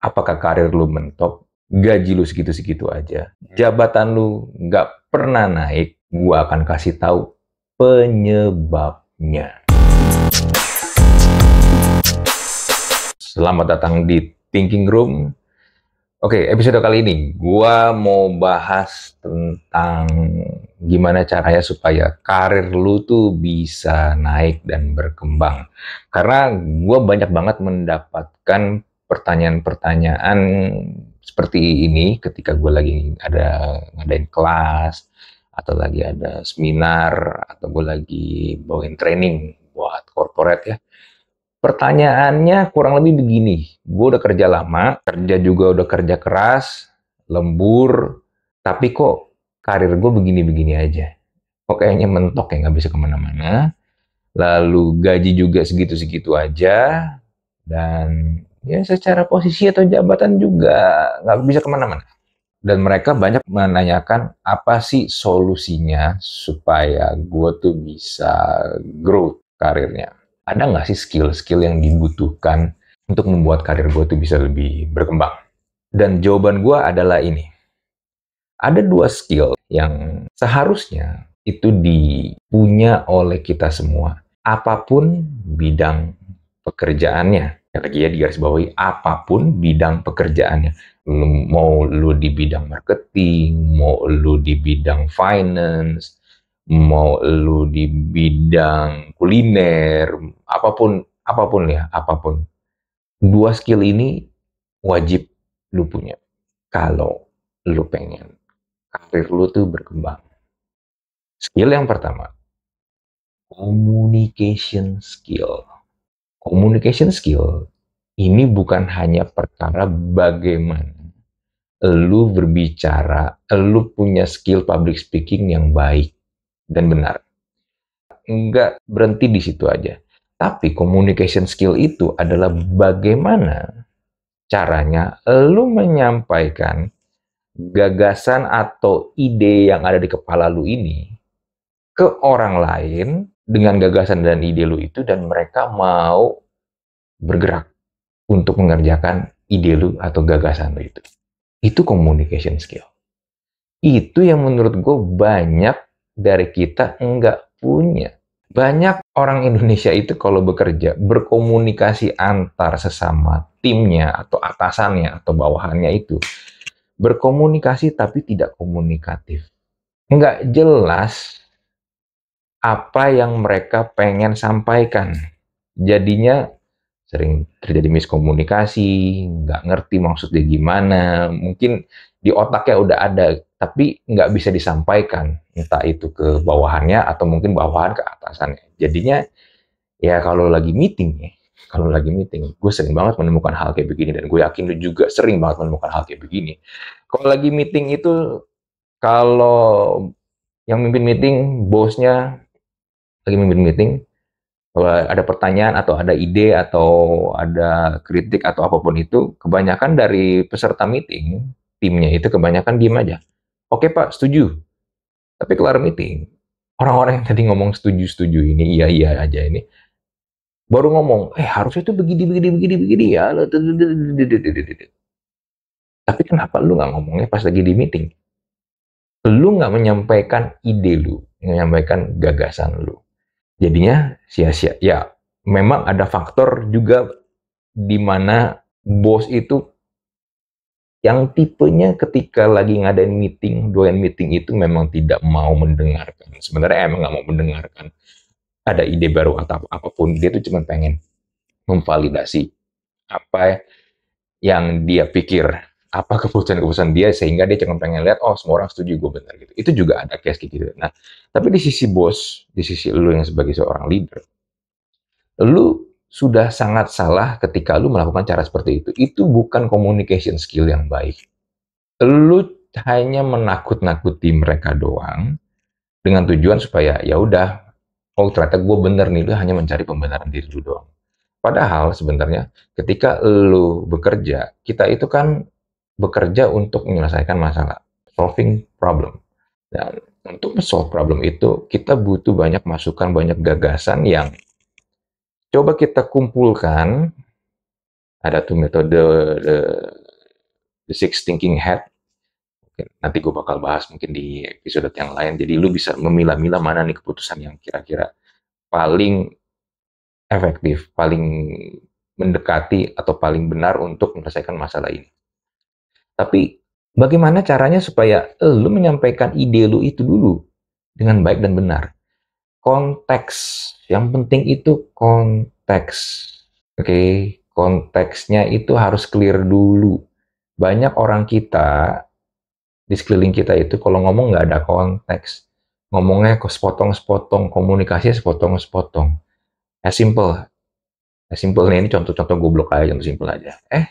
Apakah karir lu mentok? Gaji lu segitu-segitu aja. Jabatan lu nggak pernah naik. Gua akan kasih tahu penyebabnya. Selamat datang di Thinking Room. Oke, episode kali ini gua mau bahas tentang gimana caranya supaya karir lu tuh bisa naik dan berkembang. Karena gue banyak banget mendapatkan pertanyaan-pertanyaan seperti ini ketika gue lagi ada ngadain kelas atau lagi ada seminar atau gue lagi bawain training buat corporate ya pertanyaannya kurang lebih begini gue udah kerja lama kerja juga udah kerja keras lembur tapi kok karir gue begini-begini aja kok kayaknya mentok ya nggak bisa kemana-mana lalu gaji juga segitu-segitu aja dan ya secara posisi atau jabatan juga nggak bisa kemana-mana. Dan mereka banyak menanyakan apa sih solusinya supaya gue tuh bisa grow karirnya. Ada nggak sih skill-skill yang dibutuhkan untuk membuat karir gue tuh bisa lebih berkembang? Dan jawaban gue adalah ini. Ada dua skill yang seharusnya itu dipunya oleh kita semua. Apapun bidang pekerjaannya ya lagi ya digaris bawahi apapun bidang pekerjaannya lu, mau lu di bidang marketing mau lu di bidang finance mau lu di bidang kuliner apapun apapun ya apapun dua skill ini wajib lu punya kalau lu pengen karir lu tuh berkembang skill yang pertama communication skill communication skill ini bukan hanya perkara bagaimana lu berbicara, lu punya skill public speaking yang baik dan benar. Enggak berhenti di situ aja. Tapi communication skill itu adalah bagaimana caranya lu menyampaikan gagasan atau ide yang ada di kepala lu ini ke orang lain dengan gagasan dan ide lu itu dan mereka mau bergerak untuk mengerjakan ide lu atau gagasan lu itu. Itu communication skill. Itu yang menurut gue banyak dari kita nggak punya. Banyak orang Indonesia itu kalau bekerja berkomunikasi antar sesama timnya atau atasannya atau bawahannya itu berkomunikasi tapi tidak komunikatif. Nggak jelas apa yang mereka pengen sampaikan. Jadinya sering terjadi miskomunikasi, nggak ngerti maksudnya gimana, mungkin di otaknya udah ada, tapi nggak bisa disampaikan, entah itu ke bawahannya atau mungkin bawahan ke atasannya. Jadinya ya kalau lagi meeting ya, kalau lagi meeting, gue sering banget menemukan hal kayak begini dan gue yakin lu juga sering banget menemukan hal kayak begini. Kalau lagi meeting itu, kalau yang mimpin meeting bosnya lagi memimpin meeting kalau ada pertanyaan atau ada ide atau ada kritik atau apapun itu kebanyakan dari peserta meeting timnya itu kebanyakan diem aja oke pak setuju tapi kelar meeting orang-orang yang tadi ngomong setuju setuju ini iya iya aja ini baru ngomong eh harusnya itu begini begini begini begini ya tapi kenapa lu nggak ngomongnya pas lagi di meeting lu nggak menyampaikan ide lu menyampaikan gagasan lu jadinya sia-sia. Ya, memang ada faktor juga di mana bos itu yang tipenya ketika lagi ngadain meeting, doain meeting itu memang tidak mau mendengarkan. Sebenarnya emang nggak mau mendengarkan ada ide baru atau apapun. Dia tuh cuma pengen memvalidasi apa yang dia pikir apa keputusan-keputusan dia sehingga dia cuma pengen lihat oh semua orang setuju gue benar gitu itu juga ada case gitu nah tapi di sisi bos di sisi lu yang sebagai seorang leader lu sudah sangat salah ketika lu melakukan cara seperti itu itu bukan communication skill yang baik lu hanya menakut-nakuti mereka doang dengan tujuan supaya ya udah oh ternyata gue bener nih lu hanya mencari pembenaran diri lu doang padahal sebenarnya ketika lu bekerja kita itu kan bekerja untuk menyelesaikan masalah, solving problem. Dan untuk solve problem itu, kita butuh banyak masukan, banyak gagasan yang coba kita kumpulkan. Ada tuh metode the, the six thinking head. Nanti gue bakal bahas mungkin di episode yang lain. Jadi lu bisa memilah-milah mana nih keputusan yang kira-kira paling efektif, paling mendekati atau paling benar untuk menyelesaikan masalah ini. Tapi bagaimana caranya supaya lu menyampaikan ide lu itu dulu dengan baik dan benar? Konteks. Yang penting itu konteks. Oke, okay? konteksnya itu harus clear dulu. Banyak orang kita di sekeliling kita itu kalau ngomong nggak ada konteks. Ngomongnya ke sepotong-sepotong, komunikasi sepotong-sepotong. As simple. As simple nih, ini contoh-contoh goblok aja, contoh simple aja. Eh,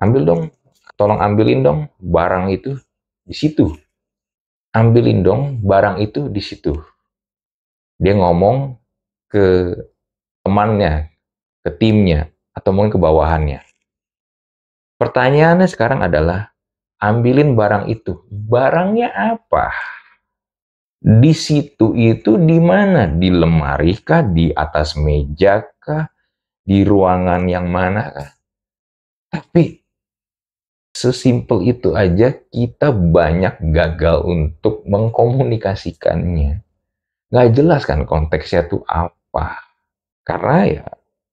ambil dong tolong ambilin dong barang itu di situ. Ambilin dong barang itu di situ. Dia ngomong ke temannya, ke timnya, atau mungkin ke bawahannya. Pertanyaannya sekarang adalah, ambilin barang itu. Barangnya apa? Di situ itu di mana? Di lemari kah? Di atas meja kah? Di ruangan yang mana kah? Tapi Sesimpel itu aja kita banyak gagal untuk mengkomunikasikannya. Nggak jelas kan konteksnya tuh apa. Karena ya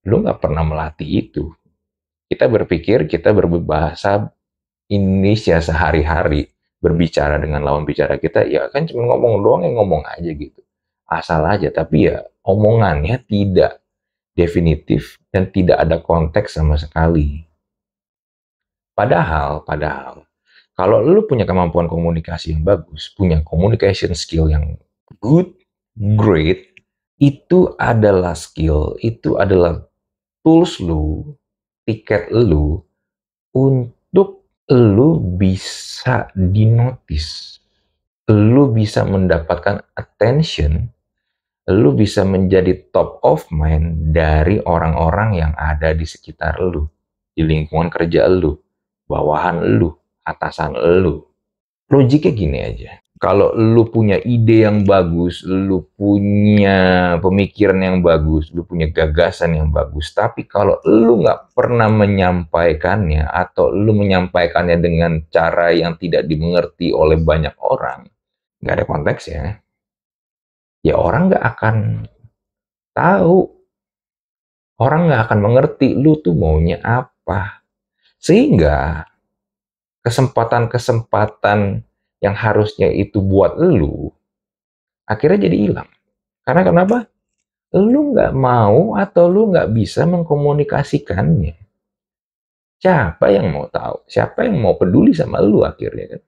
lu nggak pernah melatih itu. Kita berpikir kita berbahasa Indonesia sehari-hari berbicara dengan lawan bicara kita ya kan cuma ngomong doang yang ngomong aja gitu asal aja tapi ya omongannya tidak definitif dan tidak ada konteks sama sekali Padahal, padahal, kalau lu punya kemampuan komunikasi yang bagus, punya communication skill yang good, hmm. great, itu adalah skill, itu adalah tools lu, tiket lu untuk lu bisa dinotis. Lu bisa mendapatkan attention, lu bisa menjadi top of mind dari orang-orang yang ada di sekitar lu, di lingkungan kerja lu bawahan lu, atasan lu. Logiknya gini aja. Kalau lu punya ide yang bagus, lu punya pemikiran yang bagus, lu punya gagasan yang bagus, tapi kalau lu nggak pernah menyampaikannya atau lu menyampaikannya dengan cara yang tidak dimengerti oleh banyak orang, nggak ada konteks ya. ya orang nggak akan tahu, orang nggak akan mengerti lu tuh maunya apa sehingga kesempatan-kesempatan yang harusnya itu buat lu, akhirnya jadi hilang. Karena kenapa? Lu nggak mau atau lu nggak bisa mengkomunikasikannya. Siapa yang mau tahu? Siapa yang mau peduli sama lu akhirnya kan?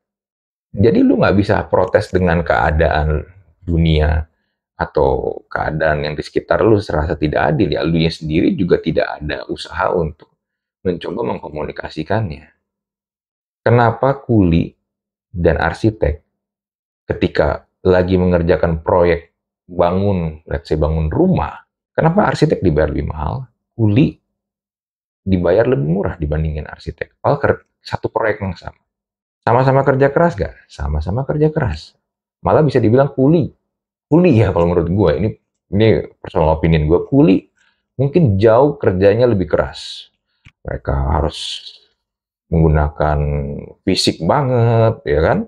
Jadi lu nggak bisa protes dengan keadaan dunia atau keadaan yang di sekitar lu serasa tidak adil ya lu sendiri juga tidak ada usaha untuk mencoba mengkomunikasikannya. Kenapa kuli dan arsitek ketika lagi mengerjakan proyek bangun, let's say bangun rumah, kenapa arsitek dibayar lebih mahal, kuli dibayar lebih murah dibandingin arsitek? Padahal satu proyek yang sama. Sama-sama kerja keras gak? Sama-sama kerja keras. Malah bisa dibilang kuli. Kuli ya kalau menurut gue, ini ini personal opinion gue, kuli mungkin jauh kerjanya lebih keras mereka harus menggunakan fisik banget ya kan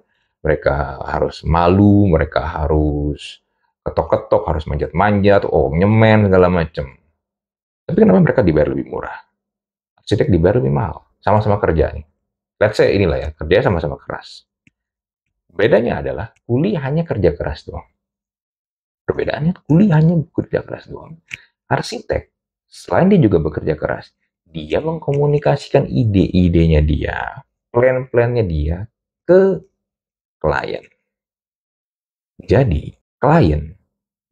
mereka harus malu mereka harus ketok-ketok harus manjat-manjat oh nyemen segala macem tapi kenapa mereka dibayar lebih murah arsitek dibayar lebih mahal sama-sama kerja nih let's say inilah ya kerja sama-sama keras bedanya adalah kuli hanya kerja keras doang perbedaannya kuli hanya bekerja keras doang arsitek selain dia juga bekerja keras dia mengkomunikasikan ide-idenya dia, plan-plannya dia ke klien. Jadi, klien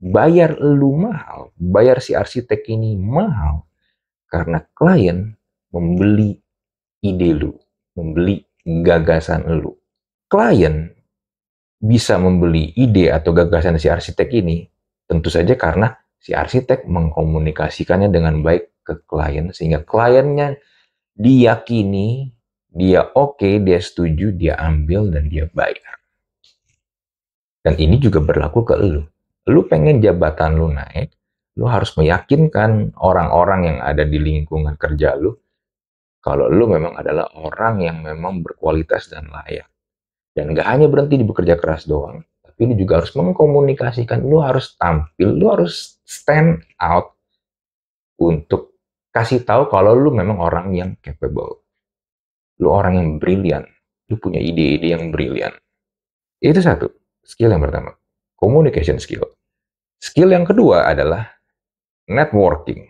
bayar lu mahal, bayar si arsitek ini mahal karena klien membeli ide lu, membeli gagasan lu. Klien bisa membeli ide atau gagasan si arsitek ini tentu saja karena si arsitek mengkomunikasikannya dengan baik ke klien sehingga kliennya diyakini dia oke, okay, dia setuju, dia ambil dan dia bayar. Dan ini juga berlaku ke lu. Lu pengen jabatan lu naik, lu harus meyakinkan orang-orang yang ada di lingkungan kerja lu kalau lu memang adalah orang yang memang berkualitas dan layak. Dan gak hanya berhenti di bekerja keras doang, tapi lu juga harus mengkomunikasikan, lu harus tampil, lu harus stand out untuk kasih tahu kalau lu memang orang yang capable. Lu orang yang brilian. Lu punya ide-ide yang brilian. Itu satu, skill yang pertama. Communication skill. Skill yang kedua adalah networking.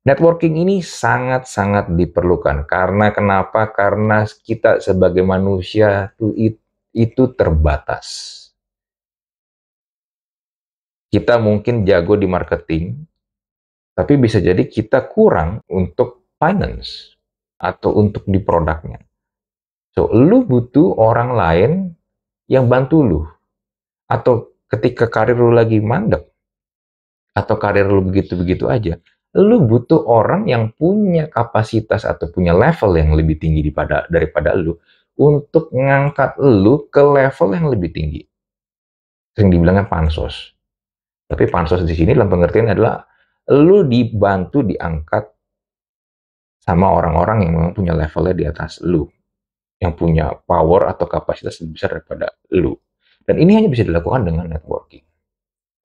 Networking ini sangat-sangat diperlukan. Karena kenapa? Karena kita sebagai manusia itu, itu terbatas. Kita mungkin jago di marketing, tapi bisa jadi kita kurang untuk finance atau untuk di produknya. So, lu butuh orang lain yang bantu lu. Atau ketika karir lu lagi mandek, atau karir lu begitu-begitu aja, lu butuh orang yang punya kapasitas atau punya level yang lebih tinggi daripada, daripada lu untuk ngangkat lu ke level yang lebih tinggi. Sering dibilangnya pansos. Tapi pansos di sini dalam pengertian adalah lu dibantu diangkat sama orang-orang yang memang punya levelnya di atas lu, yang punya power atau kapasitas lebih besar daripada lu. Dan ini hanya bisa dilakukan dengan networking.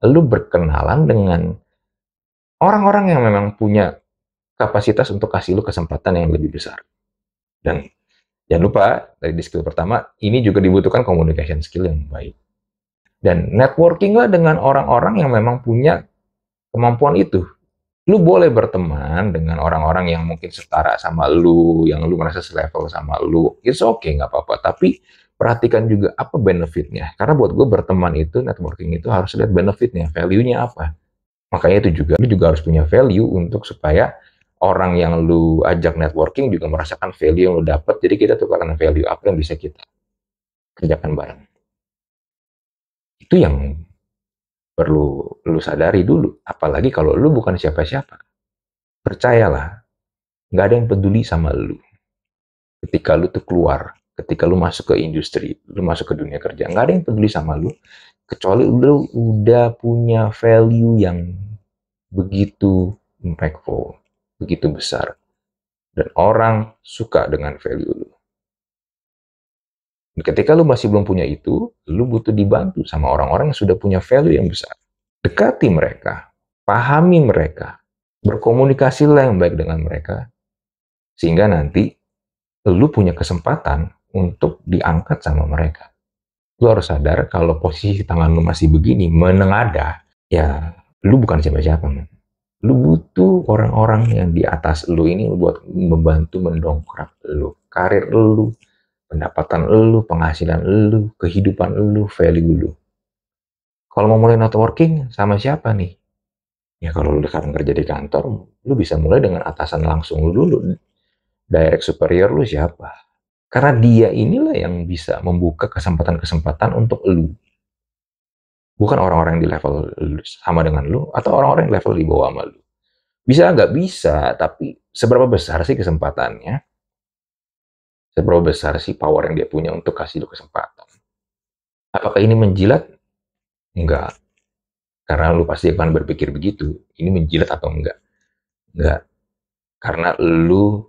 Lu berkenalan dengan orang-orang yang memang punya kapasitas untuk kasih lu kesempatan yang lebih besar. Dan jangan lupa dari di skill pertama, ini juga dibutuhkan communication skill yang baik. Dan networkinglah dengan orang-orang yang memang punya kemampuan itu lu boleh berteman dengan orang-orang yang mungkin setara sama lu, yang lu merasa selevel sama lu. It's okay, nggak apa-apa. Tapi perhatikan juga apa benefitnya. Karena buat gue berteman itu, networking itu harus lihat benefitnya, value-nya apa. Makanya itu juga, lu juga harus punya value untuk supaya orang yang lu ajak networking juga merasakan value yang lu dapat. Jadi kita tuh tukaran value apa yang bisa kita kerjakan bareng. Itu yang perlu lu sadari dulu. Apalagi kalau lu bukan siapa-siapa. Percayalah, nggak ada yang peduli sama lu. Ketika lu tuh keluar, ketika lu masuk ke industri, lu masuk ke dunia kerja, nggak ada yang peduli sama lu. Kecuali lu udah punya value yang begitu impactful, begitu besar. Dan orang suka dengan value lu. Ketika lu masih belum punya itu, lu butuh dibantu sama orang-orang yang sudah punya value yang besar. Dekati mereka, pahami mereka, berkomunikasilah yang baik dengan mereka, sehingga nanti lu punya kesempatan untuk diangkat sama mereka. Lu harus sadar kalau posisi tangan lu masih begini, menengada, ya lu bukan siapa-siapa. Lu butuh orang-orang yang di atas lu ini buat membantu mendongkrak lu, karir lu, pendapatan lu, penghasilan lu, kehidupan lu, value lu. Kalau mau mulai networking sama siapa nih? Ya kalau lu sekarang kerja di kantor, lu bisa mulai dengan atasan langsung lu dulu. Direct superior lu siapa? Karena dia inilah yang bisa membuka kesempatan-kesempatan untuk lu. Bukan orang-orang di level sama dengan lu atau orang-orang yang level di bawah sama lu. Bisa nggak bisa, tapi seberapa besar sih kesempatannya? Seberapa besar sih power yang dia punya untuk kasih lu kesempatan? Apakah ini menjilat? Enggak. Karena lu pasti akan berpikir begitu. Ini menjilat atau enggak? Enggak. Karena lu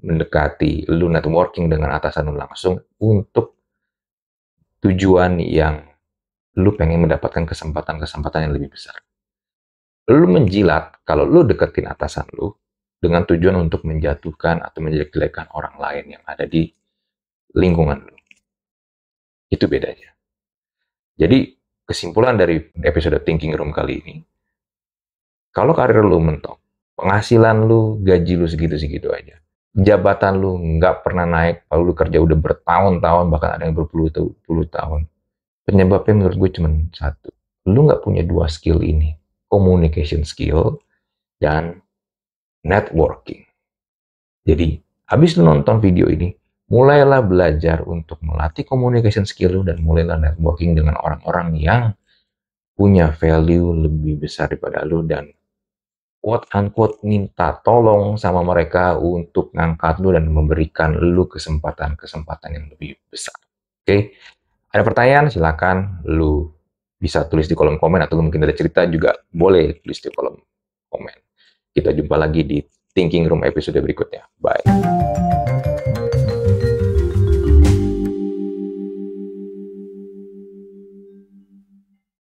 mendekati, lu networking dengan atasan lu langsung untuk tujuan yang lu pengen mendapatkan kesempatan-kesempatan yang lebih besar. Lu menjilat kalau lu deketin atasan lu, dengan tujuan untuk menjatuhkan atau menjelek-jelekan orang lain yang ada di lingkungan lu. Itu bedanya. Jadi kesimpulan dari episode Thinking Room kali ini, kalau karir lu mentok, penghasilan lu, gaji lu segitu-segitu aja, jabatan lu nggak pernah naik, lalu lu kerja udah bertahun-tahun, bahkan ada yang berpuluh-puluh tahun, penyebabnya menurut gue cuma satu. Lu nggak punya dua skill ini, communication skill dan networking. Jadi, habis nonton video ini, mulailah belajar untuk melatih communication skill lu dan mulailah networking dengan orang-orang yang punya value lebih besar daripada lu dan quote unquote minta tolong sama mereka untuk ngangkat lu dan memberikan lu kesempatan-kesempatan yang lebih besar. Oke, okay? ada pertanyaan silahkan lu bisa tulis di kolom komen atau mungkin ada cerita juga boleh tulis di kolom komen. Kita jumpa lagi di Thinking Room episode berikutnya. Bye.